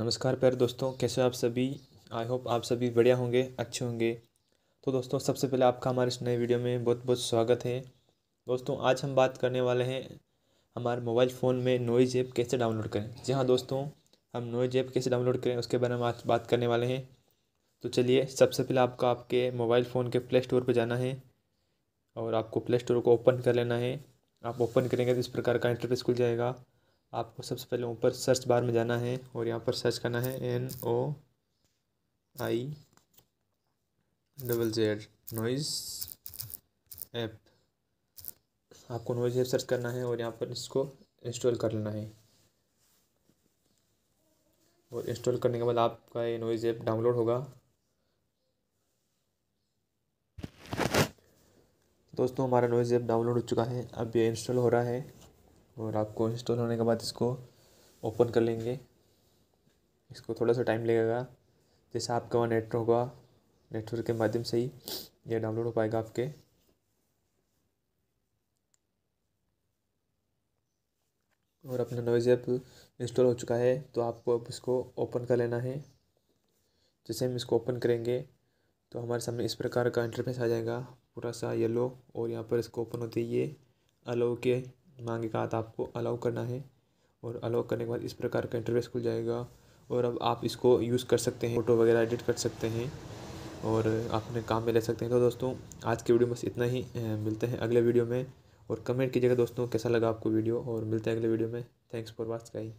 नमस्कार प्यारे दोस्तों कैसे हो आप सभी आई होप आप सभी बढ़िया होंगे अच्छे होंगे तो दोस्तों सबसे पहले आपका हमारे इस नए वीडियो में बहुत बहुत स्वागत है दोस्तों आज हम बात करने वाले हैं हमारे मोबाइल फ़ोन में नोइज ऐप कैसे डाउनलोड करें जी हाँ दोस्तों हम नोइज ऐप कैसे डाउनलोड करें उसके बारे में आज बात करने वाले हैं तो चलिए सबसे पहले आपको आपके मोबाइल फ़ोन के प्ले स्टोर पर जाना है और आपको प्ले स्टोर को ओपन कर लेना है आप ओपन करेंगे तो इस प्रकार का इंटरफेस खुल जाएगा आपको सबसे पहले ऊपर सर्च बार में जाना है और यहाँ पर सर्च करना है N O I double Z noise app आपको नॉइज़ ऐप सर्च करना है और यहाँ पर इसको इंस्टॉल कर लेना है और इंस्टॉल करने के बाद आपका ये नॉइज़ ऐप डाउनलोड होगा दोस्तों हमारा नॉइज़ ऐप डाउनलोड हो चुका है अब ये इंस्टॉल हो रहा है और आपको इंस्टॉल तो होने के बाद इसको ओपन कर लेंगे इसको थोड़ा सा टाइम लगेगा जैसे आपका वहाँ नेट होगा नेटवर्क के माध्यम से ही यह डाउनलोड हो पाएगा आपके और अपना नॉइज ऐप इंस्टॉल हो चुका है तो आपको अब इसको ओपन कर लेना है जैसे हम इसको ओपन करेंगे तो हमारे सामने इस प्रकार का इंटरफेस आ जाएगा पूरा सा येलो और यहाँ पर इसको ओपन होते ही ये अलो के मांगेगा आपको अलाउ करना है और अलाउ करने के बाद इस प्रकार का इंटरव्यूस खुल जाएगा और अब आप इसको यूज़ कर सकते हैं फ़ोटो वगैरह एडिट कर सकते हैं और आप अपने काम में ले सकते हैं तो दोस्तों आज की वीडियो बस इतना ही मिलते हैं अगले वीडियो में और कमेंट कीजिएगा दोस्तों कैसा लगा आपको वीडियो और मिलते हैं अगले वीडियो में थैंक्स फॉर वॉच